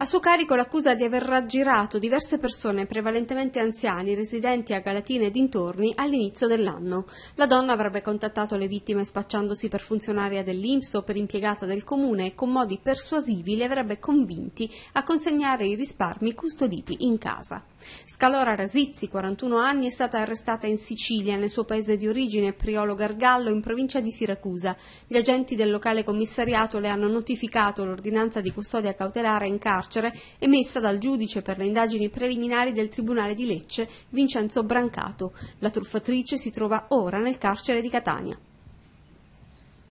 A suo carico l'accusa di aver raggirato diverse persone, prevalentemente anziani, residenti a Galatina e dintorni, all'inizio dell'anno. La donna avrebbe contattato le vittime spacciandosi per funzionaria dell'Inps o per impiegata del comune e con modi persuasivi li avrebbe convinti a consegnare i risparmi custoditi in casa. Scalora Rasizzi, 41 anni, è stata arrestata in Sicilia, nel suo paese di origine, Priolo Gargallo, in provincia di Siracusa. Gli agenti del locale commissariato le hanno notificato l'ordinanza di custodia cautelare in carcere carcere emessa dal giudice per le indagini preliminari del Tribunale di Lecce, Vincenzo Brancato. La truffatrice si trova ora nel carcere di Catania.